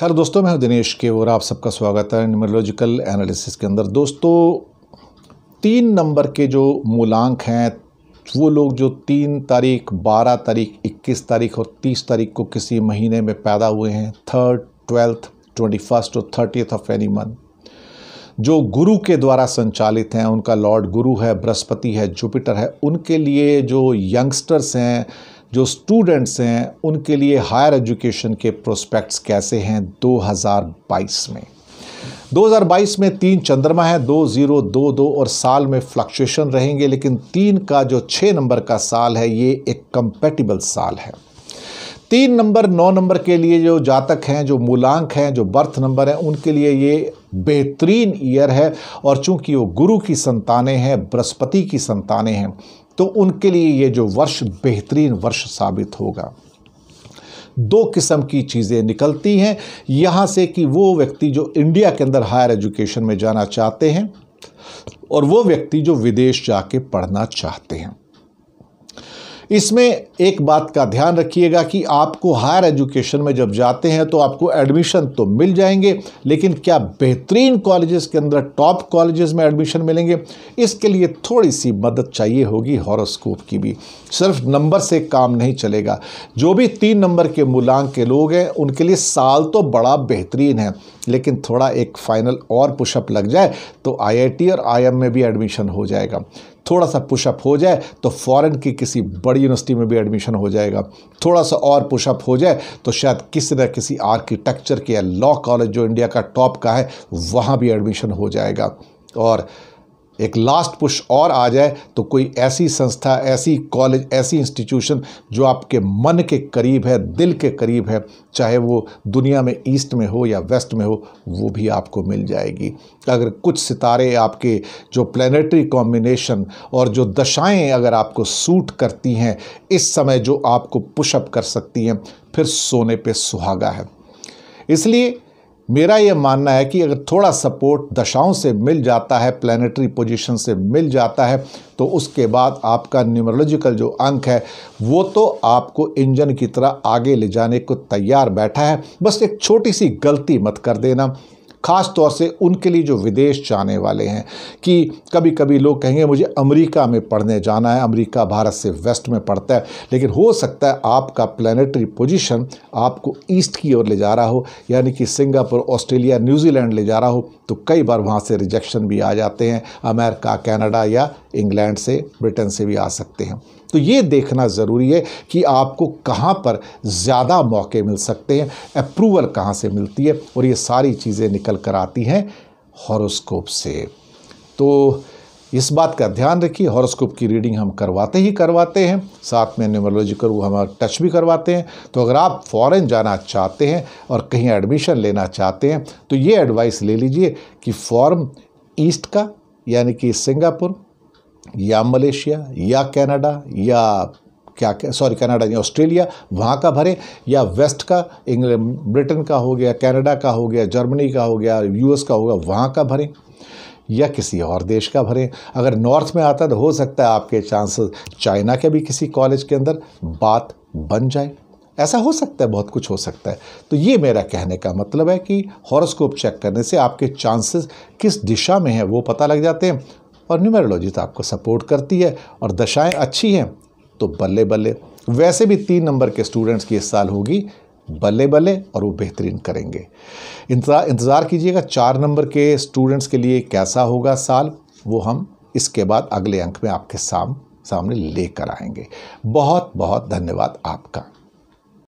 hello दोस्तों मैं दिनेश के और आप सबका स्वागत है न्यूमरोलॉजिकल एनालिसिस के अंदर दोस्तों तीन नंबर के जो मूलांक हैं वो लोग जो तीन तारीख बारह तारीख इक्कीस तारीख और तीस तारीख को किसी महीने में पैदा हुए हैं थर्ड ट्वेल्थ ट्वेंटी फर्स्ट और थर्टीथ ऑफ एनी मंथ जो गुरु के द्वारा संचालित हैं उनका लॉर्ड गुरु है बृहस्पति है जुपिटर है उनके लिए जो यंगस्टर्स हैं जो स्टूडेंट्स हैं उनके लिए हायर एजुकेशन के प्रोस्पेक्ट्स कैसे हैं 2022 में 2022 में तीन चंद्रमा है दो ज़ीरो दो दो और साल में फ्लक्चुएशन रहेंगे लेकिन तीन का जो छः नंबर का साल है ये एक कंपेटिबल साल है तीन नंबर नौ नंबर के लिए जो जातक हैं जो मूलांक हैं जो बर्थ नंबर हैं उनके लिए ये बेहतरीन ईयर है और चूंकि वो गुरु की संतानें हैं बृहस्पति की संतानें हैं तो उनके लिए ये जो वर्ष बेहतरीन वर्ष साबित होगा दो किस्म की चीज़ें निकलती हैं यहाँ से कि वो व्यक्ति जो इंडिया के अंदर हायर एजुकेशन में जाना चाहते हैं और वो व्यक्ति जो विदेश जाके पढ़ना चाहते हैं इसमें एक बात का ध्यान रखिएगा कि आपको हायर एजुकेशन में जब जाते हैं तो आपको एडमिशन तो मिल जाएंगे लेकिन क्या बेहतरीन कॉलेजेस के अंदर टॉप कॉलेजेस में एडमिशन मिलेंगे इसके लिए थोड़ी सी मदद चाहिए होगी हॉरोस्कोप की भी सिर्फ नंबर से काम नहीं चलेगा जो भी तीन नंबर के मूलांक के लोग हैं उनके लिए साल तो बड़ा बेहतरीन है लेकिन थोड़ा एक फाइनल और पुशअप लग जाए तो आई और आई में भी एडमिशन हो जाएगा थोड़ा सा पुशअप हो जाए तो फ़ॉरन की किसी बड़ी यूनिवर्सिटी में भी एडमिशन हो जाएगा थोड़ा सा और पुशअप हो जाए तो शायद किसी न किसी आर्किटेक्चर के या लॉ कॉलेज जो इंडिया का टॉप का है वहाँ भी एडमिशन हो जाएगा और एक लास्ट पुश और आ जाए तो कोई ऐसी संस्था ऐसी कॉलेज ऐसी इंस्टीट्यूशन जो आपके मन के करीब है दिल के करीब है चाहे वो दुनिया में ईस्ट में हो या वेस्ट में हो वो भी आपको मिल जाएगी अगर कुछ सितारे आपके जो प्लानटरी कॉम्बिनेशन और जो दशाएं अगर आपको सूट करती हैं इस समय जो आपको पुशअप कर सकती हैं फिर सोने पे सुहागा है इसलिए मेरा ये मानना है कि अगर थोड़ा सपोर्ट दशाओं से मिल जाता है प्लानिटरी पोजीशन से मिल जाता है तो उसके बाद आपका न्यूमरोलॉजिकल जो अंक है वो तो आपको इंजन की तरह आगे ले जाने को तैयार बैठा है बस एक छोटी सी गलती मत कर देना ख़ास तौर से उनके लिए जो विदेश जाने वाले हैं कि कभी कभी लोग कहेंगे मुझे अमेरिका में पढ़ने जाना है अमेरिका भारत से वेस्ट में पढ़ता है लेकिन हो सकता है आपका प्लानिटरी पोजिशन आपको ईस्ट की ओर ले जा रहा हो यानी कि सिंगापुर ऑस्ट्रेलिया न्यूजीलैंड ले जा रहा हो तो कई बार वहाँ से रिजेक्शन भी आ जाते हैं अमेरिका कैनाडा या इंग्लैंड से ब्रिटेन से भी आ सकते हैं तो ये देखना ज़रूरी है कि आपको कहाँ पर ज़्यादा मौके मिल सकते हैं अप्रूवल कहाँ से मिलती है और ये सारी चीज़ें निकल कर आती हैं हॉरोस्कोप से तो इस बात का ध्यान रखिए हॉरोस्कोप की रीडिंग हम करवाते ही करवाते हैं साथ में न्यूमरोलॉजिकल वो हम टच भी करवाते हैं तो अगर आप फॉरेन जाना चाहते हैं और कहीं एडमिशन लेना चाहते हैं तो ये एडवाइस ले लीजिए कि फॉर्म ईस्ट का यानी कि सिंगापुर या मलेशिया या कनाडा या क्या क्या सॉरी कनाडा नहीं ऑस्ट्रेलिया वहाँ का भरें या वेस्ट का इंग्लैंड ब्रिटेन का हो गया कनाडा का हो गया जर्मनी का हो गया यूएस का हो गया वहाँ का भरें या किसी और देश का भरें अगर नॉर्थ में आता तो हो सकता है आपके चांसेस चाइना के भी किसी कॉलेज के अंदर बात बन जाए ऐसा हो सकता है बहुत कुछ हो सकता है तो ये मेरा कहने का मतलब है कि हॉरोस्कोप चेक करने से आपके चांसेस किस दिशा में हैं वो पता लग जाते हैं और न्यूमरोलॉजी तो आपको सपोर्ट करती है और दशाएं अच्छी हैं तो बल्ले बल्ले वैसे भी तीन नंबर के स्टूडेंट्स की इस साल होगी बल्ले बल्ले और वो बेहतरीन करेंगे इंतज़ार इंतज़ार कीजिएगा चार नंबर के स्टूडेंट्स के लिए कैसा होगा साल वो हम इसके बाद अगले अंक में आपके साम सामने लेकर आएंगे बहुत बहुत धन्यवाद आपका